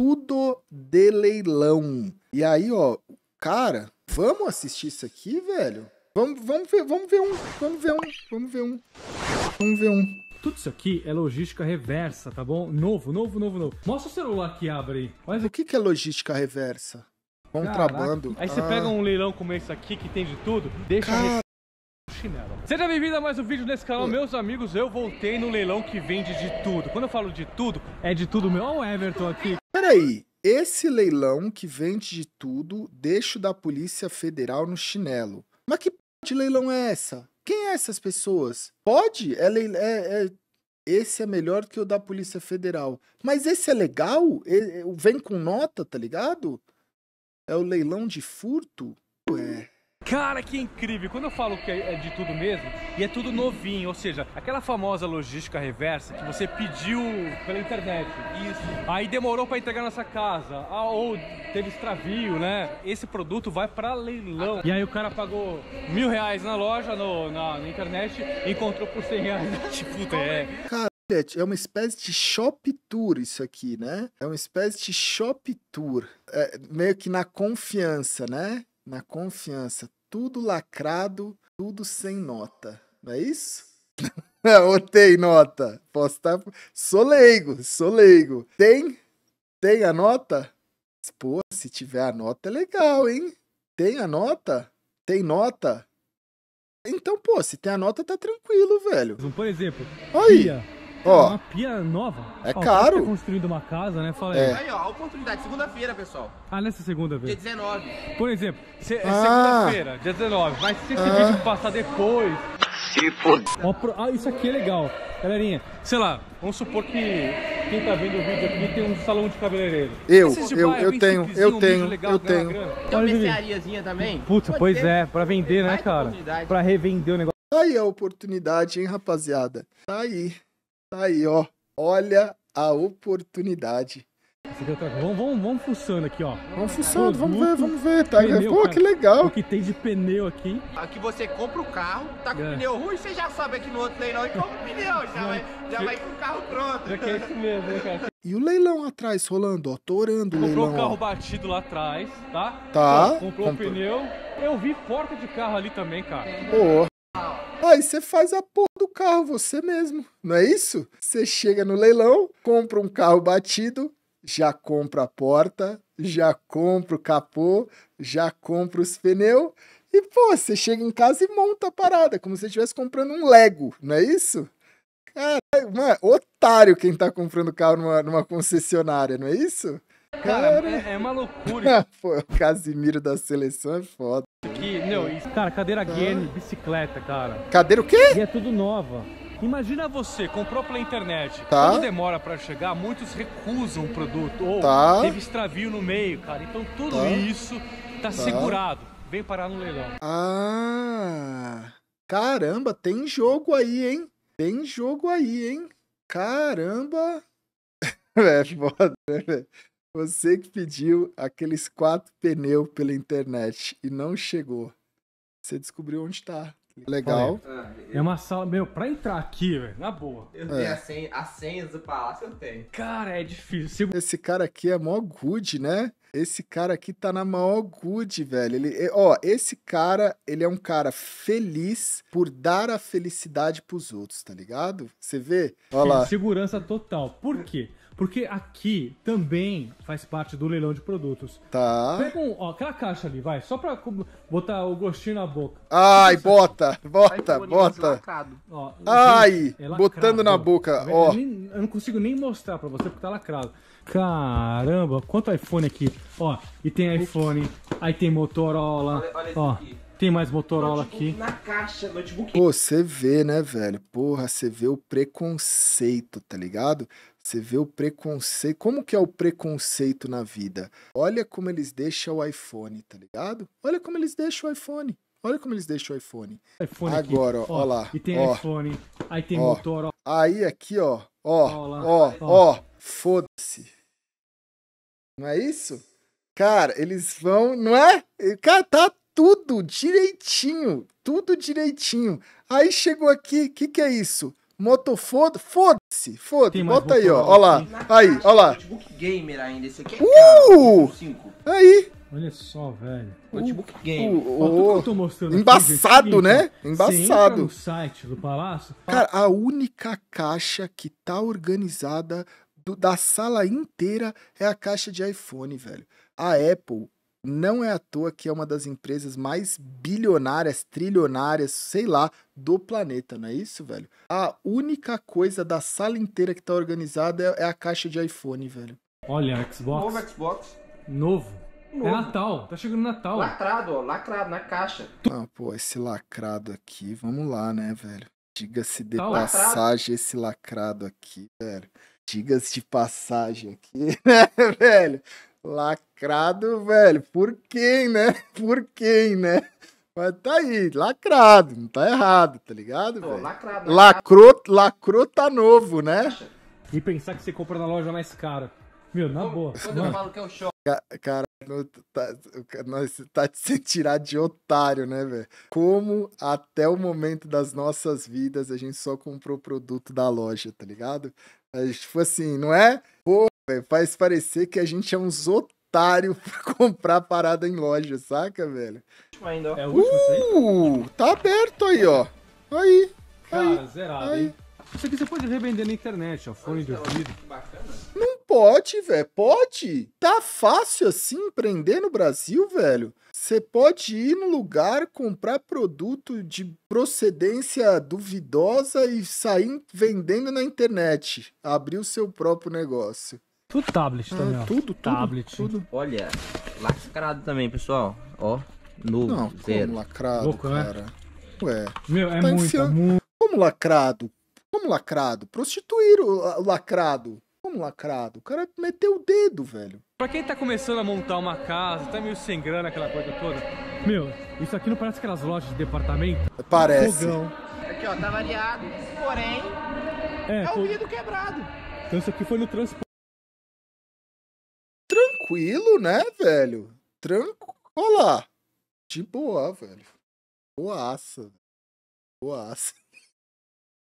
tudo de leilão. E aí, ó, cara, vamos assistir isso aqui, velho? Vamos, vamos ver, vamos ver um, vamos ver um, vamos ver um, vamos ver um. Tudo isso aqui é logística reversa, tá bom? Novo, novo, novo, novo. Mostra o celular que abre aí. o que, que é logística reversa? Contrabando. Caraca. Aí você pega ah. um leilão como esse aqui, que tem de tudo, deixa Car chinelo. Seja bem-vindo a mais um vídeo nesse canal, meus amigos. Eu voltei no leilão que vende de tudo. Quando eu falo de tudo, é de tudo meu. Olha o Everton aqui. Peraí, esse leilão que vende de tudo deixa o da Polícia Federal no chinelo. Mas que p... de leilão é essa? Quem é essas pessoas? Pode? É, leil... é, é... Esse é melhor que o da Polícia Federal. Mas esse é legal? Ele... Vem com nota, tá ligado? É o leilão de furto? Ué. Cara, que incrível! Quando eu falo que é, é de tudo mesmo, e é tudo novinho, ou seja, aquela famosa logística reversa que você pediu pela internet. Isso. Aí demorou para entregar na sua casa, ah, ou teve extravio, né? Esse produto vai para leilão. E aí o cara pagou mil reais na loja, no, na, na internet, e encontrou por cem reais. tipo, é? é. Cara, é uma espécie de shop tour isso aqui, né? É uma espécie de shop tour, é, meio que na confiança, né? Na confiança tudo lacrado, tudo sem nota. Não é isso? Ou tem nota? Posso estar. Tá, sou leigo, sou leigo. Tem? Tem a nota? Pô, se tiver a nota é legal, hein? Tem a nota? Tem nota? Então, pô, se tem a nota, tá tranquilo, velho. Um, por exemplo. Aí. Pia Ó, é uma pia nova. É ó, caro. Tá construindo uma casa, né? Fala aí. É. Aí, ó, a oportunidade. Segunda-feira, pessoal. Ah, nessa segunda-feira. Dia 19. Por exemplo, se, é ah. segunda-feira, dia 19. Mas se esse ah. vídeo passar depois... Se foda. Ah, isso aqui é legal. Galerinha, sei lá, vamos supor que quem tá vendo o vídeo aqui tem um salão de cabeleireiro. Eu, eu, eu tenho, eu tenho, legal, eu tenho. Tem uma merceariazinha também. Puta, pois ter. é, pra vender, né, cara? Pra revender o negócio. Tá aí a oportunidade, hein, rapaziada? Tá aí. Tá aí, ó. Olha a oportunidade. Vamos, vamos, vamos fuçando aqui, ó. Vamos fuçando, vamos ver, vamos ver. Tá pneu, Pô, cara, que legal. O que tem de pneu aqui. Aqui você compra o carro, tá com é. pneu ruim, você já sabe que no outro leilão e compra o pneu, já, vai, já vai com o carro pronto. Já é isso mesmo, né, cara? E o leilão atrás rolando, ó, torando o leilão. Comprou o carro batido lá atrás, tá? Tá. Comprou, comprou o pneu. Eu vi porta de carro ali também, cara. Pô. Rapaz, você faz a porra do carro você mesmo, não é isso? Você chega no leilão, compra um carro batido, já compra a porta, já compra o capô, já compra os pneus e, pô, você chega em casa e monta a parada, como se você estivesse comprando um Lego, não é isso? Cara, mano, otário quem tá comprando carro numa, numa concessionária, não é isso? Cara, é, é uma loucura. Pô, o Casimiro da seleção é foda. Aqui, meu, isso... Cara, cadeira game, ah. bicicleta, cara. Cadeira o quê? E é tudo nova. Imagina você, comprou pela internet, tá. quando demora para chegar, muitos recusam o produto, ou tá. teve extravio no meio, cara. Então tudo tá. isso tá, tá segurado. Vem parar no leilão. Ah! Caramba, tem jogo aí, hein? Tem jogo aí, hein? Caramba! é foda, né, velho? Você que pediu aqueles quatro pneus pela internet e não chegou. Você descobriu onde tá. Legal. É uma sala. Meu, pra entrar aqui, velho, na boa. Eu tenho é. a as senhas do palácio, eu tenho. Cara, é difícil. Esse cara aqui é mó good, né? Esse cara aqui tá na maior good, velho. Ele, ó, esse cara, ele é um cara feliz por dar a felicidade pros outros, tá ligado? Você vê? Olha lá. Segurança total. Por quê? Porque aqui também faz parte do leilão de produtos. Tá. Pega um, ó, aquela caixa ali, vai, só pra botar o gostinho na boca. Ai, bota, bota, bota. Ó, Ai, é botando na boca, ó. Eu, nem, eu não consigo nem mostrar pra você porque tá lacrado. Caramba, quanto iPhone aqui. Ó, e tem iPhone, aí tem Motorola, olha, olha ó. Aqui. Tem mais Motorola aqui. Na caixa, notebook. Pô, você vê, né, velho? Porra, você vê o preconceito, tá ligado? Você vê o preconceito. Como que é o preconceito na vida? Olha como eles deixam o iPhone, tá ligado? Olha como eles deixam o iPhone. Olha como eles deixam o iPhone. iPhone Agora, aqui. ó, ó, lá. E tem ó, iPhone, aí tem ó, Motorola. Aí aqui, ó, ó, ó, ó, ó foda-se. Não é isso? Cara, eles vão, não é? Cara, tá tudo direitinho, tudo direitinho. Aí chegou aqui, o que, que é isso? Moto foda, foda-se, bota aí, ó, ó lá, aí, ó lá. Notebook gamer ainda, esse aqui é uh! Né? Aí. Olha só, velho. Notebook uh, gamer Uh, oh, mostrando embaçado, aqui, né? Embaçado. no site do palácio. Cara, a única caixa que tá organizada do, da sala inteira é a caixa de iPhone, velho. A Apple não é à toa que é uma das empresas mais bilionárias, trilionárias, sei lá, do planeta, não é isso, velho? A única coisa da sala inteira que tá organizada é, é a caixa de iPhone, velho. Olha, Xbox. Novo Xbox. Novo. É Novo. É Natal, tá chegando Natal. Lacrado, ó, lacrado na caixa. Ah, pô, esse lacrado aqui, vamos lá, né, velho? Diga-se de tá passagem esse lacrado aqui, velho. Diga-se de passagem aqui, né, velho? Lacrado, velho. Por quem, né? Por quem, né? Mas tá aí, lacrado, não tá errado, tá ligado? velho. lacrado, Lacrou, né? lacrou tá novo, né? E pensar que você compra na loja mais cara. Meu, na Como, boa. Quando mano. eu falo que é o choro. Cara, tá, nós tá de se tirar de otário, né, velho? Como até o momento das nossas vidas a gente só comprou produto da loja, tá ligado? gente tipo assim, não é velho. Faz parecer que a gente é uns otários pra comprar parada em loja, saca, velho? É o último uh, Tá aberto aí, ó. Aí. Cara, aí, zerado, aí. hein? Isso aqui você pode revender na internet, ó. Fone de ouvido. Não pode, velho. Pode. Tá fácil assim empreender no Brasil, velho. Você pode ir no lugar, comprar produto de procedência duvidosa e sair vendendo na internet. Abrir o seu próprio negócio. Tudo tablet ah, também, ó. Tudo, tudo. Tablet. Tudo. Olha, lacrado também, pessoal. Ó, novo, Não, zero. lacrado, Louco, né? cara. Né? Ué. Meu, é tá muito, é enfiando... muito. Como lacrado? Como lacrado? Prostituir o lacrado. Como lacrado? O cara meteu o dedo, velho. Pra quem tá começando a montar uma casa, tá meio sem grana, aquela coisa toda. Meu, isso aqui não parece aquelas lojas de departamento? Parece. Fogão. Aqui, ó, tá variado. Porém, é, é o vidro quebrado. Então isso aqui foi no transporte tranquilo, né, velho? Olá! De boa, velho. Boaça. Boaça.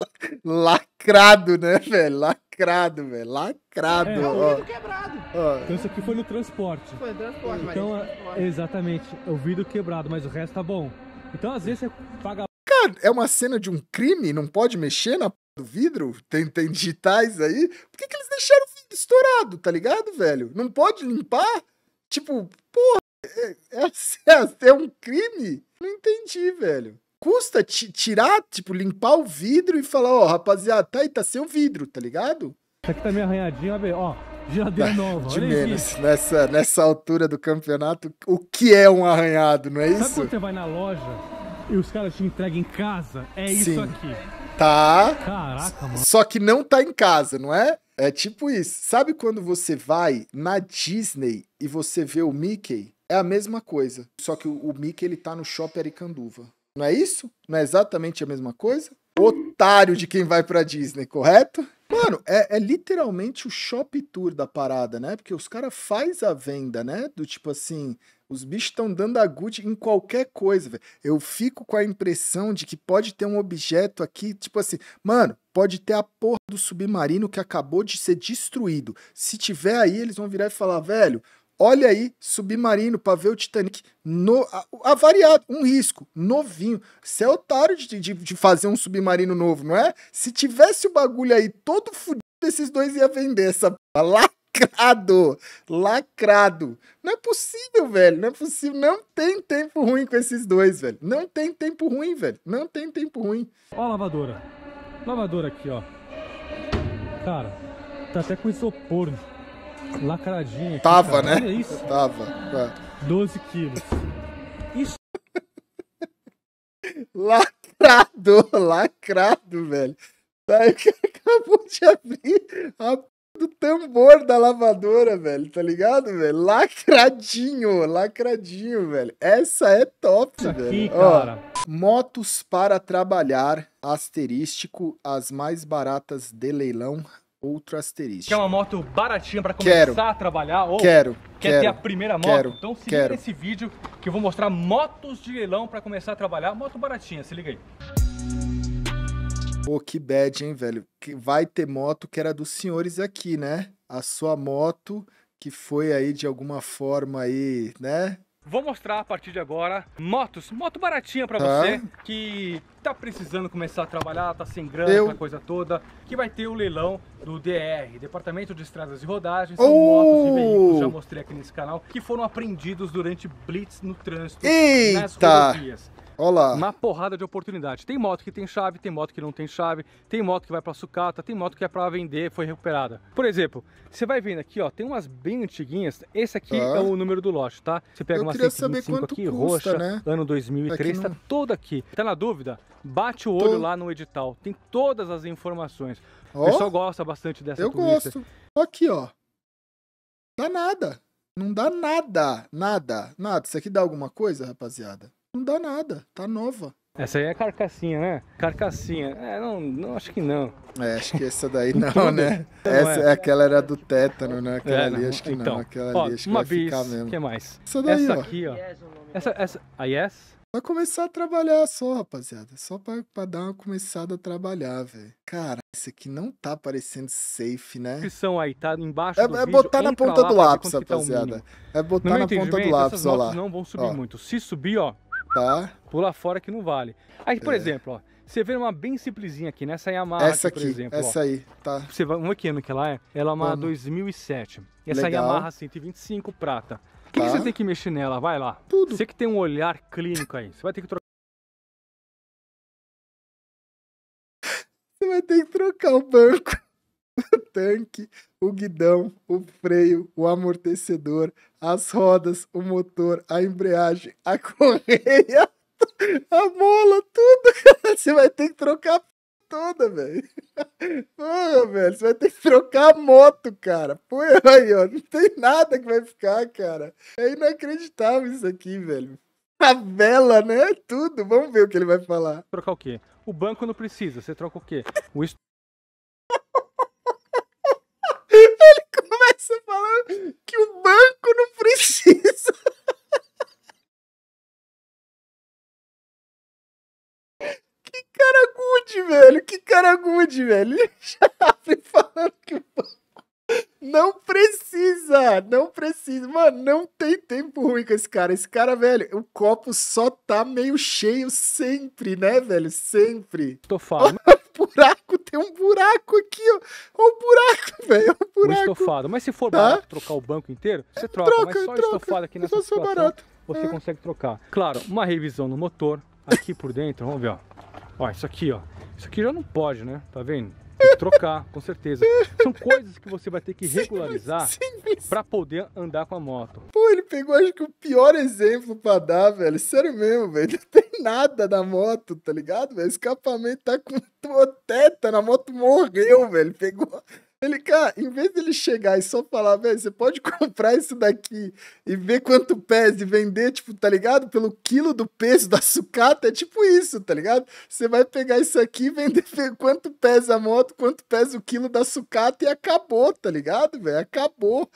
Lacrado, né, velho? Lacrado, velho. Lacrado. É, ó. É vidro quebrado. Ó. Então isso aqui foi no transporte. Foi no transporte, então, mas... Então, é, exatamente. É o vidro quebrado, mas o resto tá bom. Então, às vezes, você paga... Cara, é uma cena de um crime? Não pode mexer na do vidro, tem, tem digitais aí, por que, que eles deixaram o vidro estourado, tá ligado, velho? Não pode limpar? Tipo, porra, é, é, é, é um crime? Não entendi, velho. Custa tirar, tipo, limpar o vidro e falar, ó, oh, rapaziada, tá aí, tá sem o vidro, tá ligado? Tá aqui tá meio arranhadinho, ó, geladeira tá, nova. De menos, nessa, nessa altura do campeonato, o que é um arranhado, não é Sabe isso? Sabe quando você vai na loja e os caras te entregam em casa? É Sim. isso aqui. Tá. Caraca, mano. Só que não tá em casa, não é? É tipo isso. Sabe quando você vai na Disney e você vê o Mickey? É a mesma coisa. Só que o Mickey ele tá no shopping Aricanduva. Não é isso? Não é exatamente a mesma coisa? Otário de quem vai pra Disney, correto? Mano, é, é literalmente o shop tour da parada, né? Porque os caras faz a venda, né? Do tipo assim, os bichos estão dando a good em qualquer coisa, velho. Eu fico com a impressão de que pode ter um objeto aqui, tipo assim, mano, pode ter a porra do submarino que acabou de ser destruído. Se tiver aí, eles vão virar e falar, velho, olha aí, submarino para ver o Titanic no, avariado, um risco, novinho. Você é otário de, de, de, fazer um submarino novo, não é? Se tivesse o bagulho aí todo fudido, esses dois ia vender essa lá lacrado. Lacrado. Não é possível, velho. Não é possível. Não tem tempo ruim com esses dois, velho. Não tem tempo ruim, velho. Não tem tempo ruim. Ó a lavadora. Lavadora aqui, ó. Cara, tá até com isopor né? lacradinha. Aqui, Tava, cara. né? Olha isso. Tava. Tá. 12 quilos. Isso. lacrado, lacrado, velho. Daí tá que acabou de abrir a do tambor da lavadora, velho, tá ligado, velho? Lacradinho, lacradinho, velho. Essa é top, velho. Aqui, Ó, cara. motos para trabalhar, asterístico, as mais baratas de leilão, outro asterístico. Quer uma moto baratinha para começar quero, a trabalhar? Ou quero. Quer quero, ter a primeira moto? Quero, então se liga nesse vídeo que eu vou mostrar motos de leilão para começar a trabalhar. Moto baratinha, se liga aí. Pô, que bad, hein, velho? Vai ter moto que era dos senhores aqui, né? A sua moto que foi aí de alguma forma aí, né? Vou mostrar a partir de agora motos, moto baratinha para tá. você que tá precisando começar a trabalhar, tá sem grana, Eu... coisa toda, que vai ter o leilão do DR, Departamento de Estradas e Rodagens, são oh! motos e veículos, já mostrei aqui nesse canal, que foram apreendidos durante blitz no trânsito Eita! nas rodovias. Olá. uma porrada de oportunidade. Tem moto que tem chave, tem moto que não tem chave, tem moto que vai para sucata, tem moto que é para vender, foi recuperada. Por exemplo, você vai vendo aqui, ó, tem umas bem antiguinhas. Esse aqui ah. é o número do lote, tá? Você pega Eu uma 125 aqui, custa, roxa, né? ano 2003, aqui tá não... tá toda aqui. Tá na dúvida? Bate o olho Tô... lá no edital, tem todas as informações. Oh. O pessoal gosta bastante dessa Eu turista. gosto. Aqui, ó. Dá nada. Não dá nada, nada, nada. Isso aqui dá alguma coisa, rapaziada? não dá nada, tá nova. Essa aí é carcassinha, né? Carcassinha. É, não, não acho que não. É, acho que essa daí não, né? É. Essa, é. aquela era do tétano, né? Aquela é, ali, acho que então, não. Aquela ó, ali, acho uma que vai bis, ficar mesmo. que mais? Essa daí, essa ó. aqui, ó. Essa, essa, a Yes? Vai começar a trabalhar só, rapaziada. Só pra, pra dar uma começada a trabalhar, velho. Cara, isso aqui não tá parecendo safe, né? A descrição aí, tá embaixo é, do É botar vídeo, tá é na ponta do lápis, rapaziada. Tá é botar na ponta do lápis, ó lá. não vão subir ó. muito. Se subir, ó, Tá. Pula fora que não vale. Aí, por é. exemplo, ó, você vê uma bem simplesinha aqui, nessa né? é Yamaha, essa aqui, por exemplo. Essa aí, tá. Você vai, uma que ano que ela é? Ela é uma 2007. Essa é Legal. Yamaha 125 prata. O que, tá. que você tem que mexer nela? Vai lá. Tudo. Você que tem um olhar clínico aí, você vai ter que trocar. Você vai ter que trocar o banco. o tanque, o guidão, o freio, o amortecedor, as rodas, o motor, a embreagem, a correia, a mola, tudo. Você vai ter que trocar toda, velho. Porra, velho, você vai ter que trocar a moto, cara. Pô, aí, ó. Não tem nada que vai ficar, cara. É inacreditável isso aqui, velho. A vela, né? Tudo. Vamos ver o que ele vai falar. Trocar o quê? O banco não precisa. Você troca o quê? O ele começa falando que o banco não precisa. Que cara good, velho. Que cara good, velho. Ele já abre falando que o banco. Não precisa, não precisa. Mano, não tem tempo ruim com esse cara. Esse cara, velho, o copo só tá meio cheio sempre, né, velho? Sempre. Tô falando. Buraco tem é um buraco aqui, ó. Olha é um buraco, velho. É um buraco. Um estofado. Mas se for tá? barato trocar o banco inteiro, você troca. troca mas só troca. estofado aqui nessa só situação, barato. você é. consegue trocar. Claro, uma revisão no motor, aqui por dentro, vamos ver, ó. Ó, isso aqui, ó. Isso aqui já não pode, né? Tá vendo? Tem que trocar, com certeza. São coisas que você vai ter que regularizar para poder andar com a moto. Pô, ele pegou acho que o pior exemplo para dar, velho. Sério mesmo, velho. Não tem nada na moto, tá ligado, velho? Escapamento tá com teta, na moto morreu, velho. Pegou ele, cara, em vez dele chegar e só falar, velho, você pode comprar isso daqui e ver quanto pesa e vender, tipo, tá ligado? Pelo quilo do peso da sucata, é tipo isso, tá ligado? Você vai pegar isso aqui e vender ver quanto pesa a moto, quanto pesa o quilo da sucata e acabou, tá ligado, velho? Acabou.